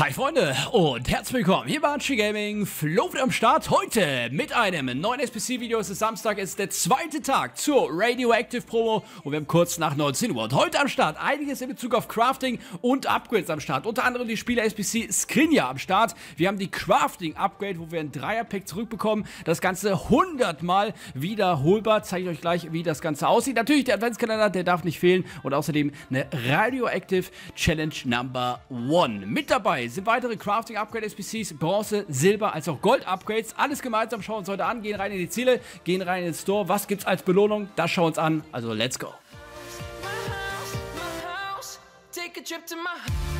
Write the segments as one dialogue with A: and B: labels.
A: Hi Freunde und herzlich willkommen hier bei Archie Gaming, Flo am Start, heute mit einem neuen SPC-Video, es ist Samstag, es ist der zweite Tag zur Radioactive Promo und wir haben kurz nach 19 Uhr und heute am Start einiges in Bezug auf Crafting und Upgrades am Start, unter anderem die Spieler SPC Skrinja am Start, wir haben die Crafting-Upgrade, wo wir ein Dreier-Pack zurückbekommen, das Ganze 100 Mal wiederholbar, zeige ich euch gleich, wie das Ganze aussieht, natürlich der Adventskalender, der darf nicht fehlen und außerdem eine Radioactive Challenge Number One. mit dabei dabei sind weitere Crafting-Upgrade-SPCs, Bronze, Silber als auch Gold-Upgrades. Alles gemeinsam schauen wir uns heute an, gehen rein in die Ziele, gehen rein in den Store. Was gibt's als Belohnung? Das schauen wir uns an. Also let's go. My house, my house,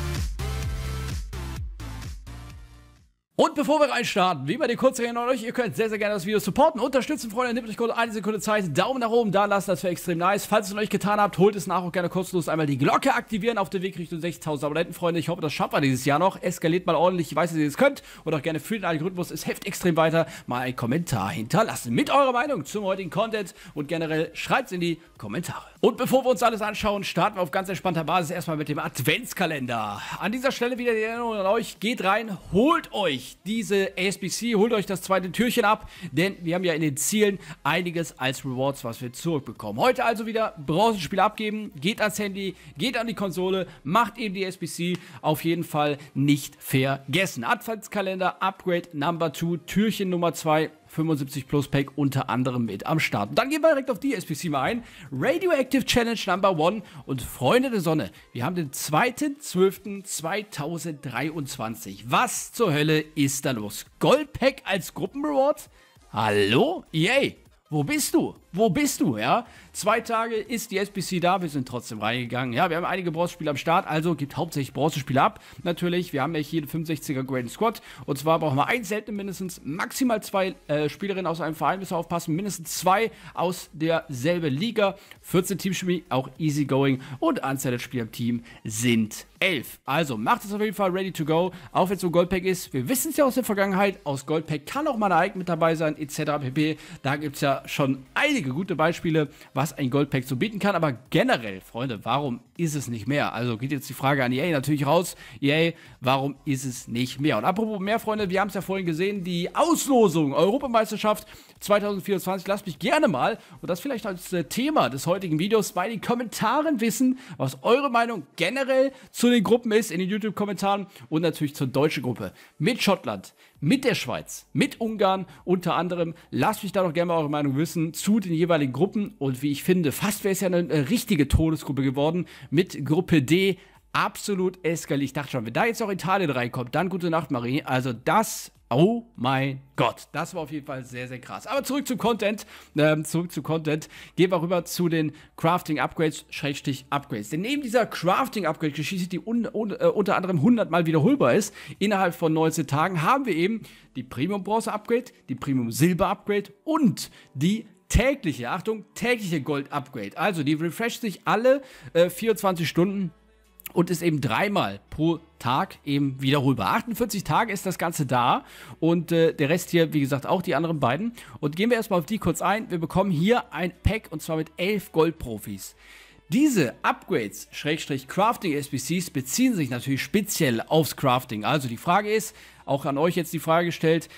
A: Und bevor wir reinstarten, wie immer die kurze Erinnerung an euch, ihr könnt sehr, sehr gerne das Video supporten, unterstützen, Freunde, nehmt euch kurz eine Sekunde Zeit, Daumen nach oben da lassen, das wäre extrem nice. Falls es noch nicht getan habt, holt es nach auch gerne kostenlos einmal die Glocke aktivieren auf dem Weg Richtung 60.000 Abonnenten, Freunde. Ich hoffe, das schafft man dieses Jahr noch. Eskaliert mal ordentlich, ich weiß, dass ihr es das könnt. Und auch gerne für den Algorithmus, es hilft extrem weiter, mal einen Kommentar hinterlassen mit eurer Meinung zum heutigen Content und generell schreibt es in die Kommentare. Und bevor wir uns alles anschauen, starten wir auf ganz entspannter Basis erstmal mit dem Adventskalender. An dieser Stelle wieder die Erinnerung an euch, geht rein, holt euch diese ASBC, holt euch das zweite Türchen ab, denn wir haben ja in den Zielen einiges als Rewards, was wir zurückbekommen. Heute also wieder Bronzenspiel abgeben, geht ans Handy, geht an die Konsole, macht eben die SBC, auf jeden Fall nicht vergessen. Adventskalender, Upgrade Number 2, Türchen Nummer 2 75 Plus Pack unter anderem mit am Start. Und dann gehen wir direkt auf die SPC mal ein. Radioactive Challenge Number One und Freunde der Sonne. Wir haben den 2.12.2023. Was zur Hölle ist da los? Gold Pack als Gruppenreward? Hallo? Yay! Wo bist du? wo bist du, ja? Zwei Tage ist die SBC da, wir sind trotzdem reingegangen. Ja, wir haben einige Bronzespiele am Start, also gibt hauptsächlich Bronzespiele ab. Natürlich, wir haben ja hier den 65er Grand Squad. Und zwar brauchen wir ein seltenes mindestens, maximal zwei äh, Spielerinnen aus einem Verein müssen wir aufpassen, mindestens zwei aus derselben Liga. 14 Teamchemie, auch easygoing und Anzahl der Spieler im Team sind 11. Also macht es auf jeden Fall ready to go, auch wenn es so Goldpack ist. Wir wissen es ja aus der Vergangenheit, aus Goldpack kann auch mal ein Icon mit dabei sein, etc. pp. Da gibt es ja schon einige wenige gute Beispiele, was ein Goldpack so bieten kann. Aber generell, Freunde, warum ist es nicht mehr? Also geht jetzt die Frage an Yay e natürlich raus. Yay, e warum ist es nicht mehr? Und apropos mehr, Freunde, wir haben es ja vorhin gesehen, die Auslosung Europameisterschaft 2024. Lasst mich gerne mal, und das vielleicht als äh, Thema des heutigen Videos, bei den Kommentaren wissen, was eure Meinung generell zu den Gruppen ist, in den YouTube-Kommentaren und natürlich zur deutschen Gruppe. Mit Schottland, mit der Schweiz, mit Ungarn unter anderem. Lasst mich da doch gerne mal eure Meinung wissen zu den jeweiligen Gruppen und wie ich finde, fast wäre es ja eine äh, richtige Todesgruppe geworden mit Gruppe D absolut eskaliert. Ich dachte schon, wenn da jetzt noch Italien reinkommt, dann gute Nacht, Marie. Also das, oh mein Gott, das war auf jeden Fall sehr, sehr krass. Aber zurück zu Content, ähm, zurück zu Content. Gehen wir rüber zu den Crafting Upgrades, Schrägstrich Upgrades. Denn neben dieser Crafting Upgrade Geschichte, die un un äh, unter anderem 100 Mal wiederholbar ist, innerhalb von 19 Tagen, haben wir eben die Premium Bronze Upgrade, die Premium Silber Upgrade und die tägliche, Achtung, tägliche Gold-Upgrade. Also die refresht sich alle äh, 24 Stunden und ist eben dreimal pro Tag eben wiederholbar. 48 Tage ist das Ganze da und äh, der Rest hier, wie gesagt, auch die anderen beiden. Und gehen wir erstmal auf die kurz ein. Wir bekommen hier ein Pack und zwar mit 11 Gold-Profis. Diese Upgrades, Schrägstrich Crafting SBCs, beziehen sich natürlich speziell aufs Crafting. Also die Frage ist, auch an euch jetzt die Frage gestellt,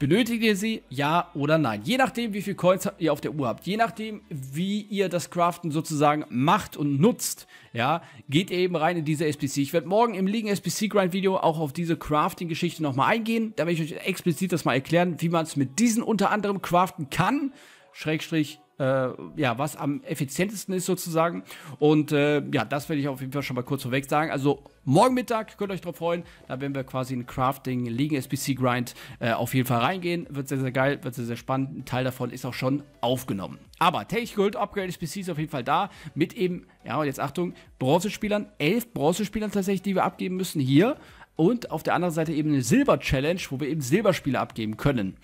A: Benötigt ihr sie? Ja oder nein? Je nachdem, wie viel Coins ihr auf der Uhr habt, je nachdem, wie ihr das Craften sozusagen macht und nutzt, ja, geht ihr eben rein in diese SPC. Ich werde morgen im liegen SPC Grind Video auch auf diese Crafting-Geschichte nochmal eingehen. Da werde ich euch explizit das mal erklären, wie man es mit diesen unter anderem craften kann, Schrägstrich äh, ja, was am effizientesten ist sozusagen. Und äh, ja, das werde ich auf jeden Fall schon mal kurz vorweg sagen. Also morgen Mittag könnt ihr euch drauf freuen. Da werden wir quasi in Crafting League SBC Grind äh, auf jeden Fall reingehen. Wird sehr, sehr geil, wird sehr, sehr spannend. Ein Teil davon ist auch schon aufgenommen. Aber Tech Gold Upgrade SBC ist auf jeden Fall da. Mit eben, ja, und jetzt Achtung, Bronzespielern, elf Bronzespielern tatsächlich, die wir abgeben müssen hier. Und auf der anderen Seite eben eine Silber-Challenge, wo wir eben Silberspiele abgeben können.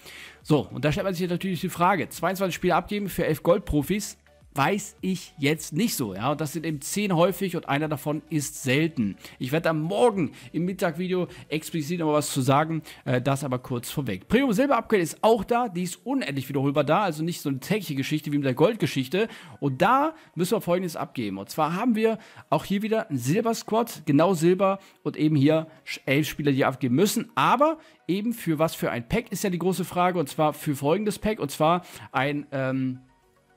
A: So, und da stellt man sich natürlich die Frage: 22 Spiele abgeben für 11 Goldprofis weiß ich jetzt nicht so. Ja, das sind eben 10 häufig und einer davon ist selten. Ich werde am Morgen im Mittagvideo explizit noch was zu sagen, äh, das aber kurz vorweg. Premium Silber Upgrade ist auch da, die ist unendlich wiederholbar da, also nicht so eine tägliche Geschichte wie mit der Goldgeschichte. Und da müssen wir folgendes abgeben. Und zwar haben wir auch hier wieder einen Silber-Squad, genau Silber und eben hier 11 Spieler, die abgeben müssen. Aber eben für was für ein Pack ist ja die große Frage und zwar für folgendes Pack und zwar ein ähm,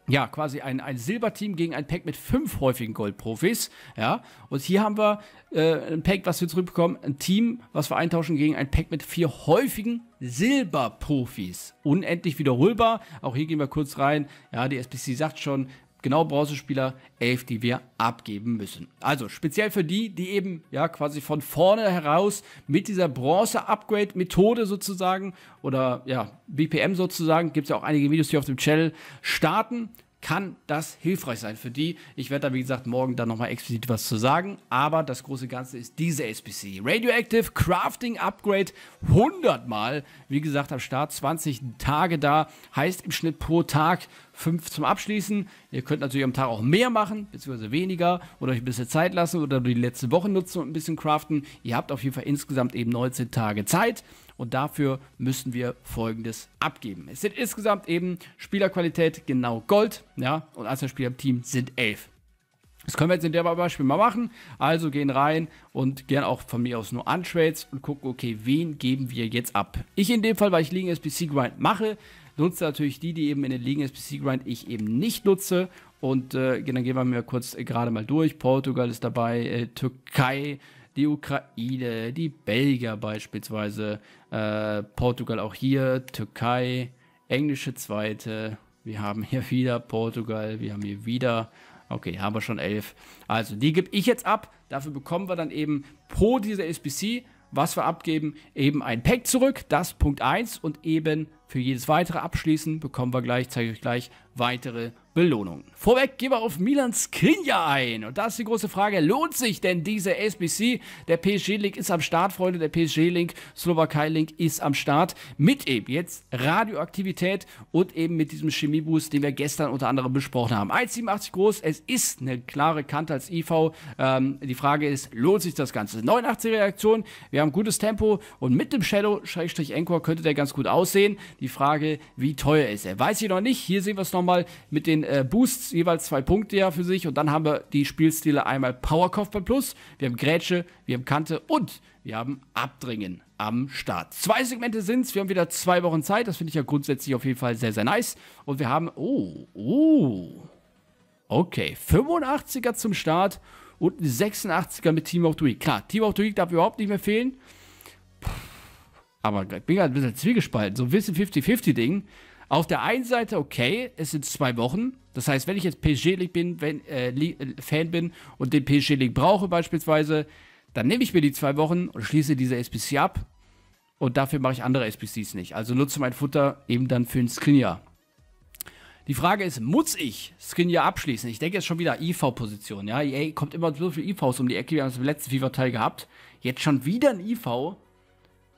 A: ja, quasi ein, ein Silberteam gegen ein Pack mit fünf häufigen Goldprofis. Ja, und hier haben wir äh, ein Pack, was wir zurückbekommen, ein Team, was wir eintauschen gegen ein Pack mit vier häufigen Silberprofis. Unendlich wiederholbar. Auch hier gehen wir kurz rein. Ja, die SPC sagt schon, genau Bronzespieler 11, die wir abgeben müssen. Also speziell für die, die eben ja quasi von vorne heraus mit dieser Bronze-Upgrade-Methode sozusagen oder ja, BPM sozusagen, gibt es ja auch einige Videos hier auf dem Channel, starten kann das hilfreich sein für die. Ich werde da, wie gesagt, morgen dann nochmal explizit was zu sagen. Aber das große Ganze ist diese SPC. Radioactive Crafting Upgrade 100 Mal. Wie gesagt, am Start 20 Tage da. Heißt im Schnitt pro Tag 5 zum Abschließen. Ihr könnt natürlich am Tag auch mehr machen, beziehungsweise weniger. Oder euch ein bisschen Zeit lassen oder die letzte Woche nutzen und ein bisschen craften. Ihr habt auf jeden Fall insgesamt eben 19 Tage Zeit. Und dafür müssen wir Folgendes abgeben. Es sind insgesamt eben Spielerqualität genau Gold. Ja, und Einzelspieler im Team sind elf. Das können wir jetzt in der Beispiel mal machen. Also gehen rein und gern auch von mir aus nur Untrades und gucken, okay, wen geben wir jetzt ab? Ich in dem Fall, weil ich Ligen SPC Grind mache, nutze natürlich die, die eben in den Ligen SPC Grind ich eben nicht nutze. Und äh, dann genau, gehen wir mir kurz gerade mal durch. Portugal ist dabei, äh, Türkei, die Ukraine, die Belgier beispielsweise, äh, Portugal auch hier, Türkei, englische Zweite. Wir haben hier wieder Portugal, wir haben hier wieder Okay, haben wir schon elf. Also, die gebe ich jetzt ab. Dafür bekommen wir dann eben pro dieser SBC, was wir abgeben, eben ein Pack zurück. Das Punkt 1 und eben für jedes weitere Abschließen bekommen wir gleich, zeige ich euch gleich, weitere Belohnungen. Vorweg gehen wir auf Milan Skriniar ein. Und da ist die große Frage, lohnt sich denn diese SBC? Der PSG-Link ist am Start, Freunde. Der PSG-Link, Slowakei-Link ist am Start. Mit eben jetzt Radioaktivität und eben mit diesem Chemieboost, den wir gestern unter anderem besprochen haben. 1,87 groß, es ist eine klare Kante als IV. Ähm, die Frage ist, lohnt sich das Ganze? 89 Reaktion, wir haben gutes Tempo und mit dem Shadow-Encore könnte der ganz gut aussehen die Frage, wie teuer ist er. Weiß ich noch nicht. Hier sehen wir es nochmal mit den äh, Boosts, jeweils zwei Punkte ja für sich. Und dann haben wir die Spielstile einmal Power Kopfball Plus, wir haben Grätsche, wir haben Kante und wir haben Abdringen am Start. Zwei Segmente sind es, Wir haben wieder zwei Wochen Zeit. Das finde ich ja grundsätzlich auf jeden Fall sehr, sehr nice. Und wir haben, oh, oh, okay, 85er zum Start und 86er mit Team of the Week. Klar, Team of the Week darf überhaupt nicht mehr fehlen. Puh aber ich bin gerade ein bisschen zwiegespalten. So ein bisschen 50-50-Ding. Auf der einen Seite, okay, es sind zwei Wochen. Das heißt, wenn ich jetzt PSG League bin, wenn, äh, äh, Fan bin und den PSG League brauche beispielsweise, dann nehme ich mir die zwei Wochen und schließe diese SPC ab. Und dafür mache ich andere SPCs nicht. Also nutze mein Futter eben dann für ein Skriniar. Die Frage ist, muss ich Skriniar abschließen? Ich denke jetzt schon wieder IV-Position. Ja, EA kommt immer so viele IVs um die Ecke. Wir haben es im letzten FIFA-Teil gehabt. Jetzt schon wieder ein IV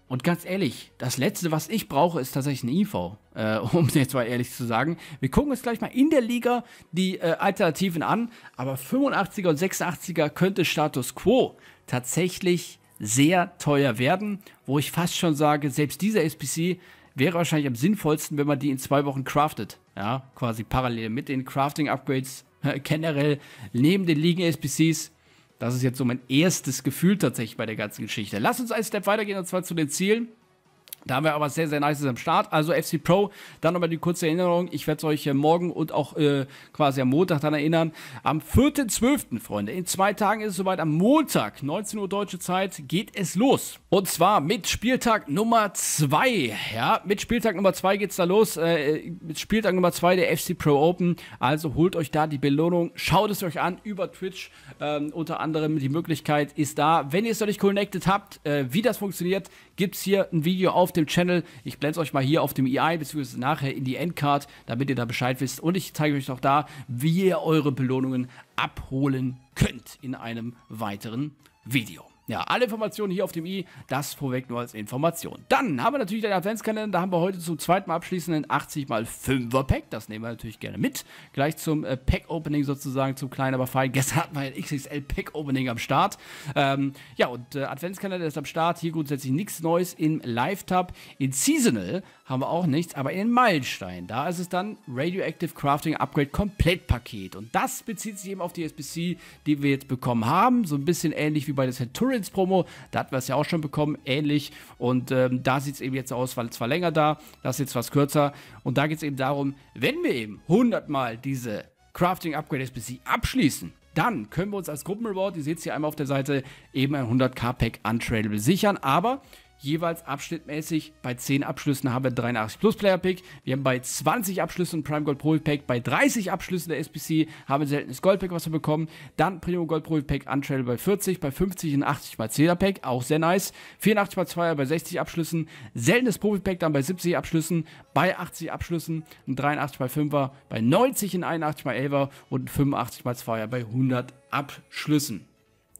A: und ganz ehrlich, das letzte, was ich brauche, ist tatsächlich ein IV, äh, um jetzt mal ehrlich zu sagen. Wir gucken uns gleich mal in der Liga die äh, Alternativen an, aber 85er und 86er könnte Status Quo tatsächlich sehr teuer werden, wo ich fast schon sage, selbst dieser SPC wäre wahrscheinlich am sinnvollsten, wenn man die in zwei Wochen craftet. Ja, quasi parallel mit den Crafting-Upgrades äh, generell neben den Ligen-SPCs das ist jetzt so mein erstes Gefühl tatsächlich bei der ganzen Geschichte. Lass uns einen Step weitergehen und zwar zu den Zielen. Da haben wir aber sehr, sehr nice am Start. Also FC Pro, dann nochmal die kurze Erinnerung. Ich werde es euch äh, morgen und auch äh, quasi am Montag dann erinnern. Am 4.12., Freunde, in zwei Tagen ist es soweit. Am Montag, 19 Uhr deutsche Zeit, geht es los. Und zwar mit Spieltag Nummer 2. Ja, mit Spieltag Nummer 2 geht es da los. Äh, mit Spieltag Nummer 2 der FC Pro Open. Also holt euch da die Belohnung. Schaut es euch an über Twitch. Ähm, unter anderem die Möglichkeit ist da. Wenn ihr es noch nicht connected habt, äh, wie das funktioniert, gibt es hier ein Video auf dem Channel. Ich blende es euch mal hier auf dem EI, bzw. nachher in die Endcard, damit ihr da Bescheid wisst. Und ich zeige euch auch da, wie ihr eure Belohnungen abholen könnt in einem weiteren Video. Ja, alle Informationen hier auf dem i, das vorweg nur als Information. Dann haben wir natürlich den Adventskalender, da haben wir heute zum zweiten Mal abschließenden 80 x 5er Pack, das nehmen wir natürlich gerne mit. Gleich zum äh, Pack Opening sozusagen, zum kleinen aber fein. Gestern hatten wir ein XXL Pack Opening am Start. Ähm, ja, und äh, Adventskalender ist am Start, hier grundsätzlich nichts Neues im Live Tab, in Seasonal haben wir auch nichts, aber in Meilenstein, da ist es dann Radioactive Crafting Upgrade Komplettpaket und das bezieht sich eben auf die SBC, die wir jetzt bekommen haben, so ein bisschen ähnlich wie bei der Centurion Orioles Promo. Da hatten wir es ja auch schon bekommen, ähnlich. Und ähm, da sieht es eben jetzt aus, weil es war länger da, das ist jetzt was kürzer. Und da geht es eben darum, wenn wir eben 100 Mal diese Crafting Upgrade SBC abschließen, dann können wir uns als Gruppenreward, ihr seht es hier einmal auf der Seite, eben ein 100k-Pack Untradable sichern. Aber jeweils abschnittmäßig bei 10 Abschlüssen haben wir 83 Plus Player Pick. Wir haben bei 20 Abschlüssen Prime Gold Profi Pack. Bei 30 Abschlüssen der SPC haben wir ein seltenes Gold Pack, was wir bekommen. Dann Primo Gold Profi Pack Untrail bei 40, bei 50 und 80 mal 10er Pack. Auch sehr nice. 84 mal 2er bei 60 Abschlüssen. Seltenes Profi Pack dann bei 70 Abschlüssen. Bei 80 Abschlüssen ein 83 mal 5er. Bei 90 und 81 mal 11er und 85 mal 2er bei 100 Abschlüssen.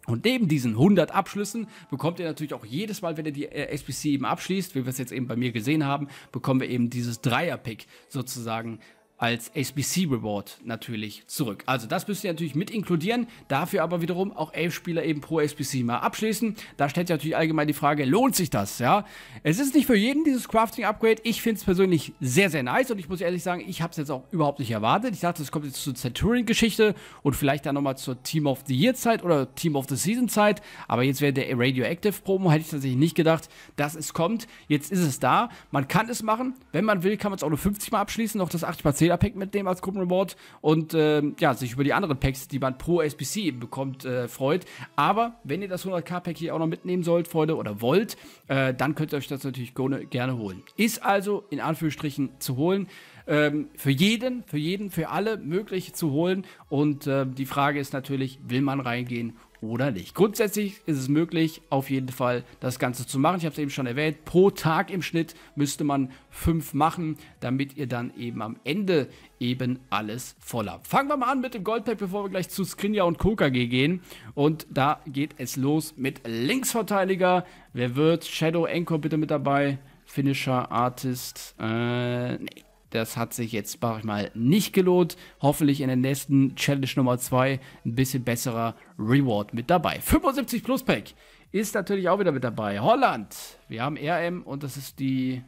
A: Und neben diesen 100 Abschlüssen bekommt ihr natürlich auch jedes Mal, wenn ihr die äh, SPC eben abschließt, wie wir es jetzt eben bei mir gesehen haben, bekommen wir eben dieses Dreier-Pick sozusagen als SBC Reward natürlich zurück. Also das müsst ihr natürlich mit inkludieren, dafür aber wiederum auch Elf-Spieler eben pro SBC mal abschließen. Da stellt sich natürlich allgemein die Frage, lohnt sich das, ja? Es ist nicht für jeden dieses Crafting-Upgrade. Ich finde es persönlich sehr, sehr nice und ich muss ehrlich sagen, ich habe es jetzt auch überhaupt nicht erwartet. Ich dachte, es kommt jetzt zur Centurion-Geschichte und vielleicht dann nochmal zur Team of the Year-Zeit oder Team of the Season-Zeit, aber jetzt wäre der Radioactive-Promo hätte ich tatsächlich nicht gedacht, dass es kommt. Jetzt ist es da, man kann es machen, wenn man will, kann man es auch nur 50 mal abschließen, noch das 80 mal 10 Zehner Pack mitnehmen als Gruppenreward und ähm, ja, sich über die anderen Packs, die man pro SBC bekommt, äh, freut. Aber wenn ihr das 100k Pack hier auch noch mitnehmen sollt, Freunde, oder wollt, äh, dann könnt ihr euch das natürlich gerne holen. Ist also in Anführungsstrichen zu holen. Ähm, für jeden, für jeden, für alle möglich zu holen. Und äh, die Frage ist natürlich, will man reingehen oder nicht. Grundsätzlich ist es möglich, auf jeden Fall das Ganze zu machen. Ich habe es eben schon erwähnt, pro Tag im Schnitt müsste man fünf machen, damit ihr dann eben am Ende eben alles voll habt. Fangen wir mal an mit dem Goldpack, bevor wir gleich zu Skrinja und KKG gehen. Und da geht es los mit Linksverteidiger. Wer wird? Shadow Anchor bitte mit dabei. Finisher, Artist. Äh, nee, das hat sich jetzt, sag ich mal, nicht gelohnt. Hoffentlich in der nächsten Challenge Nummer 2 ein bisschen besserer Reward mit dabei. 75 Plus Pack ist natürlich auch wieder mit dabei. Holland. Wir haben RM und das ist die...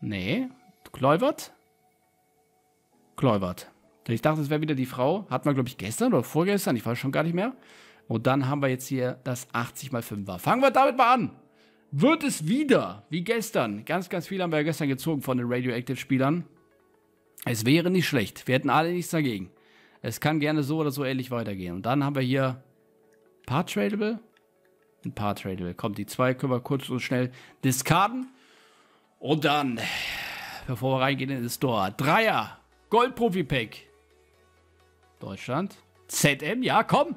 A: Nee. Kleubert? Kleubert. Ich dachte, es wäre wieder die Frau. Hatten wir, glaube ich, gestern oder vorgestern. Ich weiß schon gar nicht mehr. Und dann haben wir jetzt hier das 80 x 5er. Fangen wir damit mal an wird es wieder, wie gestern, ganz, ganz viel haben wir ja gestern gezogen von den Radioactive-Spielern. Es wäre nicht schlecht. Wir hätten alle nichts dagegen. Es kann gerne so oder so ähnlich weitergehen. Und dann haben wir hier ein paar Tradable. Ein Paar Tradable. Kommt, die zwei können wir kurz und schnell discarden. Und dann, bevor wir reingehen in den Store, Dreier, Gold Profi Pack. Deutschland. ZM, ja, komm.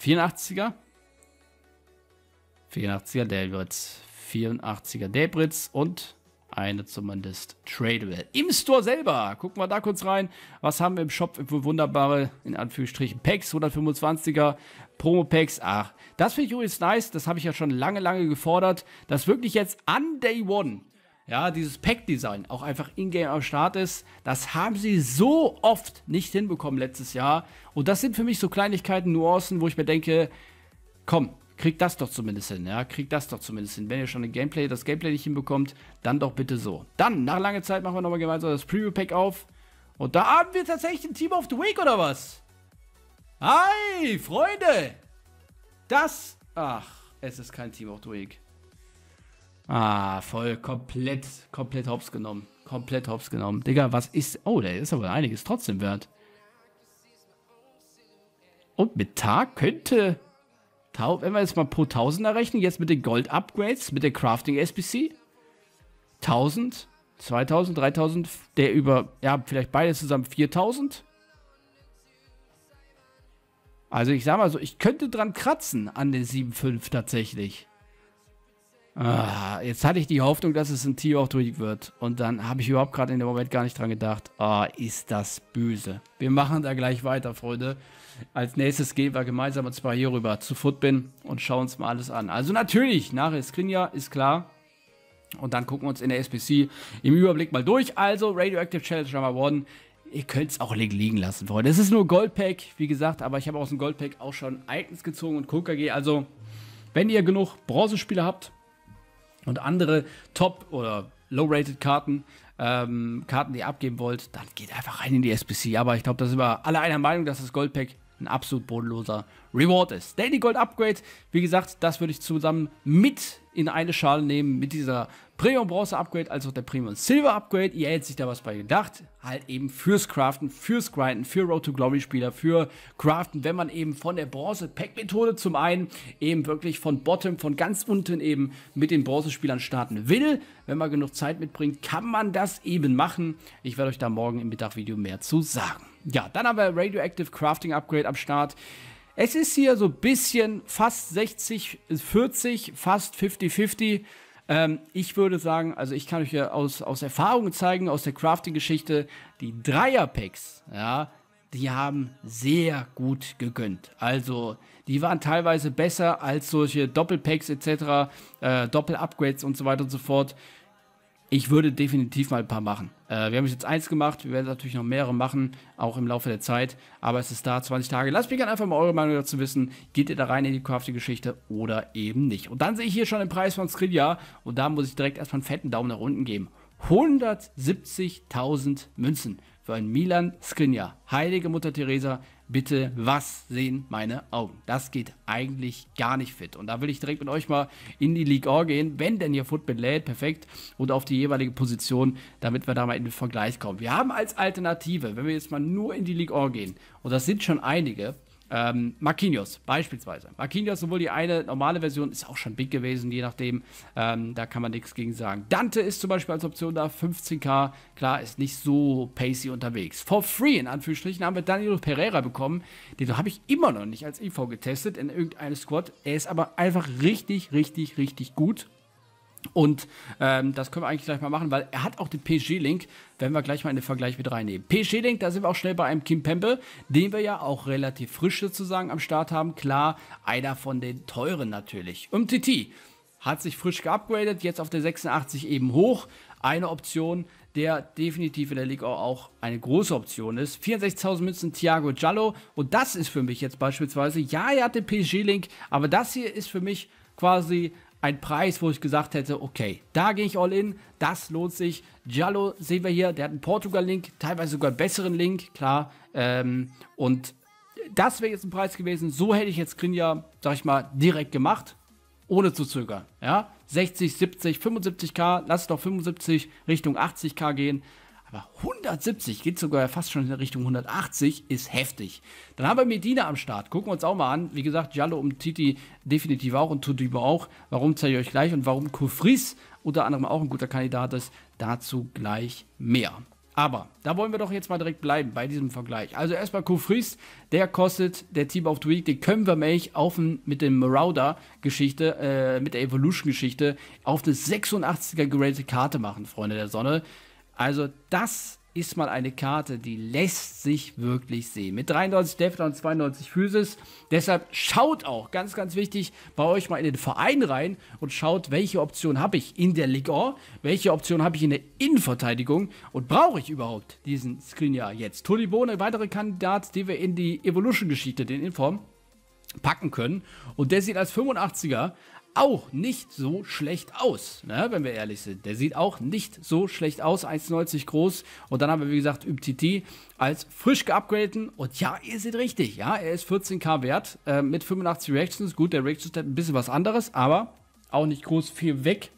A: 84er. 84er Delbritz, 84er Delbritz und eine zumindest tradable. Im Store selber, gucken wir da kurz rein. Was haben wir im Shop für wunderbare, in Anführungsstrichen, Packs, 125er, Promo-Packs. Ach, das finde ich übrigens nice, das habe ich ja schon lange, lange gefordert, dass wirklich jetzt an Day One, ja, dieses Pack-Design auch einfach in-game am Start ist. Das haben sie so oft nicht hinbekommen letztes Jahr. Und das sind für mich so Kleinigkeiten, Nuancen, wo ich mir denke, komm, kriegt das doch zumindest hin, ja, kriegt das doch zumindest hin. Wenn ihr schon ein Gameplay, das Gameplay nicht hinbekommt, dann doch bitte so. Dann, nach langer Zeit machen wir nochmal gemeinsam das Preview-Pack auf. Und da haben wir tatsächlich ein Team of the Week, oder was? Hi, Freunde! Das, ach, es ist kein Team of the Week. Ah, voll, komplett, komplett hops genommen. Komplett hops genommen. Digga, was ist, oh, der ist aber einiges trotzdem wert. Und mit Tag könnte wenn wir jetzt mal pro Tausender rechnen, jetzt mit den Gold-Upgrades, mit der Crafting-SBC, 1000, 2000, 3000, der über, ja, vielleicht beides zusammen 4000. Also ich sag mal so, ich könnte dran kratzen an den 7.5 tatsächlich. Ah, jetzt hatte ich die Hoffnung, dass es ein Tier auch durch wird. Und dann habe ich überhaupt gerade in dem Moment gar nicht dran gedacht. Oh, ist das böse. Wir machen da gleich weiter, Freunde. Als nächstes gehen wir gemeinsam und zwar hier rüber zu Footbin und schauen uns mal alles an. Also natürlich, nachher Skrinja ist klar. Und dann gucken wir uns in der SPC im Überblick mal durch. Also Radioactive Challenge Number One. Ihr könnt es auch liegen lassen, Freunde. Es ist nur Goldpack, wie gesagt, aber ich habe aus dem Goldpack auch schon Icons gezogen und KKG. Also, wenn ihr genug Bronzespieler habt und andere Top- oder Low-Rated-Karten, ähm, Karten, die ihr abgeben wollt, dann geht einfach rein in die SPC. Aber ich glaube, da sind wir alle einer Meinung, dass das Goldpack ein absolut bodenloser Reward ist. Daily Gold Upgrade, wie gesagt, das würde ich zusammen mit in eine Schale nehmen mit dieser Premium Bronze Upgrade, als auch der Premium Silver Upgrade. Ihr hättet sich da was bei gedacht. Halt eben fürs Craften, fürs Grinden, für Road to Glory Spieler, für Craften, wenn man eben von der Bronze Pack Methode zum einen eben wirklich von Bottom, von ganz unten eben mit den Bronze Spielern starten will. Wenn man genug Zeit mitbringt, kann man das eben machen. Ich werde euch da morgen im Mittagvideo mehr zu sagen. Ja, dann haben wir Radioactive Crafting Upgrade am Start. Es ist hier so ein bisschen fast 60, 40, fast 50-50. Ähm, ich würde sagen, also ich kann euch ja aus, aus Erfahrung zeigen, aus der Crafting-Geschichte, die Dreier-Packs, ja, die haben sehr gut gegönnt. Also, die waren teilweise besser als solche Doppelpacks etc., äh, Doppel-Upgrades und so weiter und so fort ich würde definitiv mal ein paar machen. Äh, wir haben jetzt eins gemacht, wir werden natürlich noch mehrere machen, auch im Laufe der Zeit. Aber es ist da, 20 Tage. Lasst mich gerne einfach mal eure Meinung dazu wissen. Geht ihr da rein in die Crafty-Geschichte oder eben nicht? Und dann sehe ich hier schon den Preis von Skrilla und da muss ich direkt erstmal einen fetten Daumen nach unten geben. 170.000 Münzen für ein Milan Skriniar. Heilige Mutter Teresa, bitte, was sehen meine Augen? Das geht eigentlich gar nicht fit. Und da will ich direkt mit euch mal in die League All gehen, wenn denn ihr Football lädt, perfekt, und auf die jeweilige Position, damit wir da mal in den Vergleich kommen. Wir haben als Alternative, wenn wir jetzt mal nur in die League All gehen, und das sind schon einige, ähm, Marquinhos beispielsweise. Marquinhos, sowohl die eine normale Version, ist auch schon big gewesen, je nachdem. Ähm, da kann man nichts gegen sagen. Dante ist zum Beispiel als Option da, 15k. Klar, ist nicht so pacey unterwegs. For free, in Anführungsstrichen, haben wir Danilo Pereira bekommen. Den habe ich immer noch nicht als IV getestet in irgendeinem Squad. Er ist aber einfach richtig, richtig, richtig gut. Und ähm, das können wir eigentlich gleich mal machen, weil er hat auch den PSG-Link, werden wir gleich mal in den Vergleich mit reinnehmen. PSG-Link, da sind wir auch schnell bei einem Kim Pempe, den wir ja auch relativ frisch sozusagen am Start haben. Klar, einer von den teuren natürlich. Und TT hat sich frisch geupgradet, jetzt auf der 86 eben hoch. Eine Option, der definitiv in der Liga auch eine große Option ist. 64.000 Münzen Thiago Giallo und das ist für mich jetzt beispielsweise, ja, er hat den PSG-Link, aber das hier ist für mich quasi ein Preis, wo ich gesagt hätte, okay, da gehe ich all in, das lohnt sich. Giallo sehen wir hier, der hat einen Portugal-Link, teilweise sogar einen besseren Link, klar. Ähm, und das wäre jetzt ein Preis gewesen, so hätte ich jetzt Grinja, sag ich mal, direkt gemacht, ohne zu zögern. Ja, 60, 70, 75k, lass doch 75 Richtung 80k gehen. Aber 170 geht sogar fast schon in Richtung 180, ist heftig. Dann haben wir Medina am Start. Gucken wir uns auch mal an. Wie gesagt, Giallo und Titi definitiv auch und Tudibo auch. Warum zeige ich euch gleich und warum Kufris unter anderem auch ein guter Kandidat ist, dazu gleich mehr. Aber da wollen wir doch jetzt mal direkt bleiben bei diesem Vergleich. Also erstmal Kufris, der kostet der Team of the Week, den können wir Milch auf den, mit dem Marauder-Geschichte, äh, mit der Evolution-Geschichte auf eine 86er geratete Karte machen, Freunde der Sonne. Also das ist mal eine Karte, die lässt sich wirklich sehen. Mit 93 Defter und 92 Physis. Deshalb schaut auch, ganz, ganz wichtig, bei euch mal in den Verein rein und schaut, welche Option habe ich in der Liga, welche Option habe ich in der Innenverteidigung und brauche ich überhaupt diesen Screener jetzt? Tully Bohne, weitere Kandidat, die wir in die Evolution-Geschichte, den Inform packen können. Und der sieht als 85er auch nicht so schlecht aus, ne, wenn wir ehrlich sind. Der sieht auch nicht so schlecht aus, 1,90 groß. Und dann haben wir, wie gesagt, Übtiti als frisch geupgraden. Und ja, ihr seht richtig, ja, er ist 14k wert äh, mit 85 Reactions. Gut, der Reaction Stat ein bisschen was anderes, aber auch nicht groß viel weg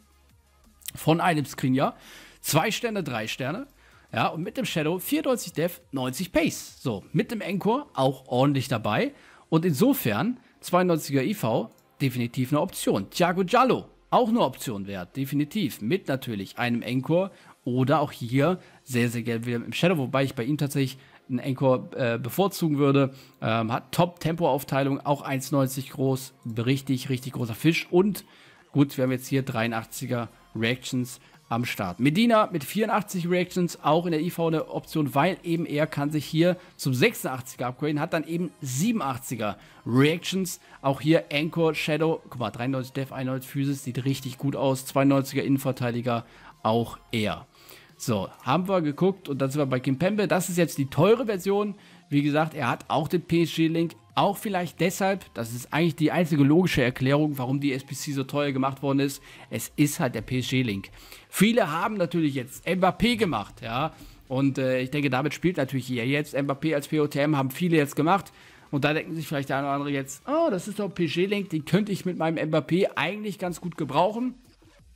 A: von einem Screen, ja. Zwei Sterne, drei Sterne. Ja, und mit dem Shadow 94 Def, 90 Pace. So, mit dem Encore auch ordentlich dabei. Und insofern 92er IV definitiv eine Option. Thiago Giallo auch eine Option wert, definitiv. Mit natürlich einem Encore oder auch hier sehr, sehr gerne wieder im Shadow, wobei ich bei ihm tatsächlich einen Encore äh, bevorzugen würde. Ähm, hat Top-Tempo-Aufteilung, auch 1,90 groß, richtig, richtig großer Fisch und gut, wir haben jetzt hier 83er Reactions, am Start. Medina mit 84 Reactions, auch in der IV eine Option, weil eben er kann sich hier zum 86er upgraden, hat dann eben 87er Reactions. Auch hier Anchor, Shadow, guck mal, 93 Def, 91 Physis, sieht richtig gut aus. 92er Innenverteidiger, auch er. So, haben wir geguckt und dann sind wir bei Kim Pembe. Das ist jetzt die teure Version. Wie gesagt, er hat auch den PSG-Link, auch vielleicht deshalb, das ist eigentlich die einzige logische Erklärung, warum die SPC so teuer gemacht worden ist. Es ist halt der PSG-Link. Viele haben natürlich jetzt Mbappé gemacht, ja. Und äh, ich denke, damit spielt natürlich hier jetzt Mbappé als POTM, haben viele jetzt gemacht. Und da denken sich vielleicht der eine oder andere jetzt, oh, das ist doch PSG-Link, den könnte ich mit meinem Mbappé eigentlich ganz gut gebrauchen.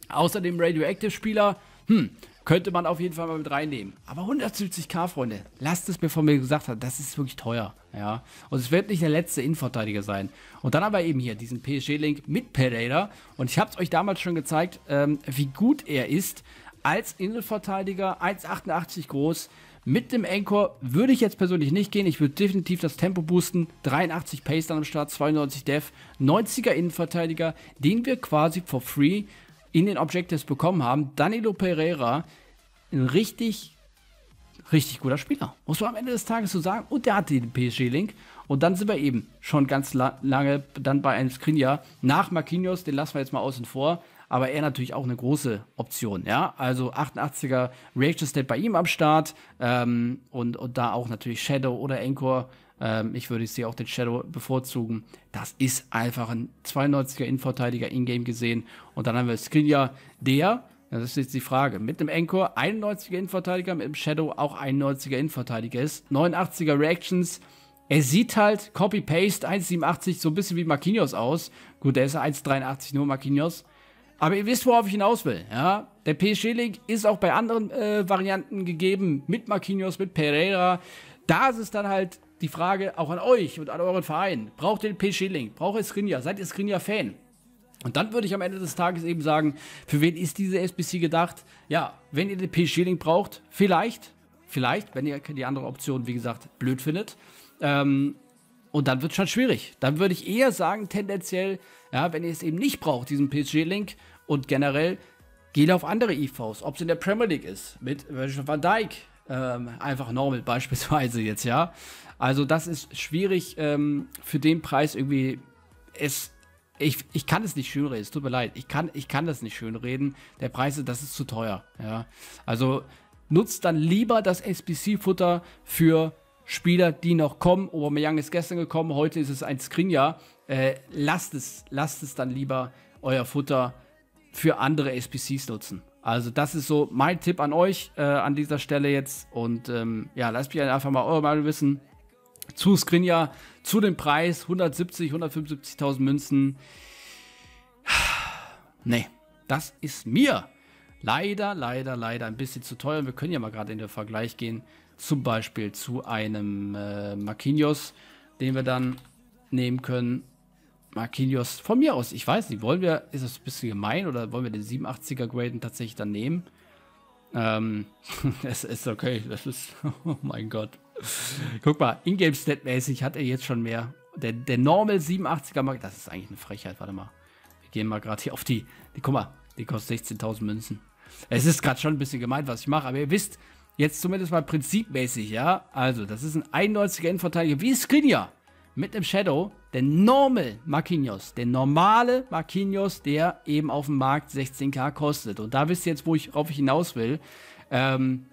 A: Außerdem Radioactive-Spieler, hm, könnte man auf jeden Fall mal mit reinnehmen. Aber 170k, Freunde, lasst es mir von mir gesagt haben, das ist wirklich teuer. Ja. Und es wird nicht der letzte Innenverteidiger sein. Und dann aber eben hier diesen PSG-Link mit Pereira. Und ich habe es euch damals schon gezeigt, ähm, wie gut er ist als Innenverteidiger, 1,88 groß. Mit dem Anchor würde ich jetzt persönlich nicht gehen. Ich würde definitiv das Tempo boosten. 83 Pace dann am Start, 92 Def, 90er Innenverteidiger, den wir quasi for free in den Objectives bekommen haben. Danilo Pereira, ein richtig richtig guter Spieler. Muss man am Ende des Tages so sagen. Und der hat den PSG-Link. Und dann sind wir eben schon ganz la lange dann bei einem Skriniar nach Marquinhos, den lassen wir jetzt mal außen vor. Aber er natürlich auch eine große Option, ja. Also 88er Reaction State bei ihm am Start. Ähm, und, und da auch natürlich Shadow oder Encore. Ähm, ich würde hier auch den Shadow bevorzugen. Das ist einfach ein 92er Innenverteidiger in-game gesehen. Und dann haben wir Skriniar, der das ist jetzt die Frage. Mit dem Encore 91er Innenverteidiger, mit dem Shadow auch 91er Innenverteidiger ist. 89er Reactions. Er sieht halt Copy-Paste 1,87 so ein bisschen wie Marquinhos aus. Gut, der ist 1,83 nur Marquinhos. Aber ihr wisst, worauf ich hinaus will. Ja? Der PSG-Link ist auch bei anderen äh, Varianten gegeben, mit Marquinhos, mit Pereira. Da ist es dann halt die Frage auch an euch und an euren Verein. Braucht ihr den PSG-Link? Braucht ihr Skriniar? Seid ihr Skriniar-Fan? Und dann würde ich am Ende des Tages eben sagen, für wen ist diese SBC gedacht? Ja, wenn ihr den P-Shielding braucht, vielleicht, vielleicht, wenn ihr die andere Option, wie gesagt, blöd findet. Ähm, und dann wird es schon schwierig. Dann würde ich eher sagen, tendenziell, ja, wenn ihr es eben nicht braucht, diesen PSG-Link und generell, geht auf andere IVs, ob es in der Premier League ist, mit Virgil van Dijk, ähm, einfach normal beispielsweise jetzt, ja. Also das ist schwierig ähm, für den Preis irgendwie es ich, ich kann es nicht schönreden, es tut mir leid. Ich kann, ich kann das nicht schönreden. Der Preis, das ist zu teuer. Ja. Also nutzt dann lieber das SBC-Futter für Spieler, die noch kommen. Aubameyang ist gestern gekommen, heute ist es ein Skrinja. Äh, lasst, es, lasst es dann lieber euer Futter für andere SBCs nutzen. Also das ist so mein Tipp an euch äh, an dieser Stelle jetzt. Und ähm, ja, lasst mich einfach mal eure Meinung wissen zu Skrinja, zu dem Preis 170, 175.000 Münzen. Nee, das ist mir leider, leider, leider ein bisschen zu teuer. Wir können ja mal gerade in den Vergleich gehen, zum Beispiel zu einem äh, Marquinhos, den wir dann nehmen können. Marquinhos von mir aus, ich weiß nicht, wollen wir, ist das ein bisschen gemein oder wollen wir den 87er Graden tatsächlich dann nehmen? Ähm, es ist okay, das ist, oh mein Gott. Guck mal, Ingame-Stat-mäßig hat er jetzt schon mehr. Der, der Normal 87er Mark, das ist eigentlich eine Frechheit. Warte mal. Wir gehen mal gerade hier auf die, die. Guck mal, die kostet 16.000 Münzen. Es ist gerade schon ein bisschen gemeint, was ich mache, aber ihr wisst, jetzt zumindest mal prinzipmäßig, ja. Also, das ist ein 91er Innenverteidiger wie Skriniar mit einem Shadow. Der Normal Marquinhos, der normale Marquinhos, der eben auf dem Markt 16k kostet. Und da wisst ihr jetzt, worauf ich, ich hinaus will. Ähm,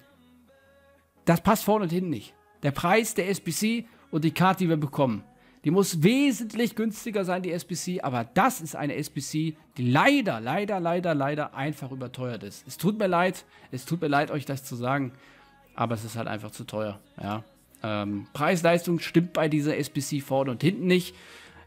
A: das passt vorne und hinten nicht. Der Preis der SBC und die Karte, die wir bekommen. Die muss wesentlich günstiger sein, die SBC, aber das ist eine SBC, die leider, leider, leider, leider einfach überteuert ist. Es tut mir leid, es tut mir leid, euch das zu sagen, aber es ist halt einfach zu teuer. Ja. Ähm, Preis-Leistung stimmt bei dieser SBC vorne und hinten nicht.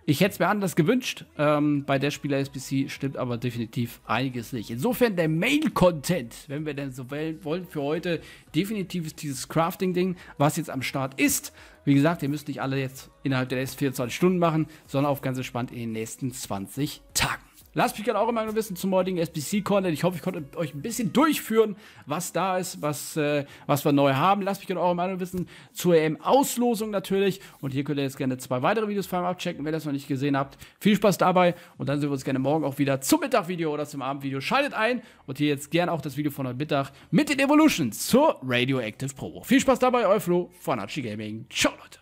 A: Ich hätte es mir anders gewünscht. Ähm, bei der Spieler SBC stimmt aber definitiv einiges nicht. Insofern der Main-Content, wenn wir denn so wollen, für heute definitiv ist dieses Crafting-Ding, was jetzt am Start ist. Wie gesagt, ihr müsst nicht alle jetzt innerhalb der nächsten 24 Stunden machen, sondern auf ganz entspannt in den nächsten 20 Tagen. Lasst mich gerne eure Meinung wissen zum heutigen SBC-Content. Ich hoffe, ich konnte euch ein bisschen durchführen, was da ist, was, äh, was wir neu haben. Lasst mich gerne eure Meinung wissen zur EM-Auslosung natürlich. Und hier könnt ihr jetzt gerne zwei weitere Videos vor allem abchecken, wenn ihr das noch nicht gesehen habt. Viel Spaß dabei und dann sehen wir uns gerne morgen auch wieder zum Mittagvideo oder zum Abendvideo. Schaltet ein und hier jetzt gerne auch das Video von heute Mittag mit den Evolutions zur Radioactive Pro. Viel Spaß dabei, euer Flo von Archie Gaming. Ciao, Leute.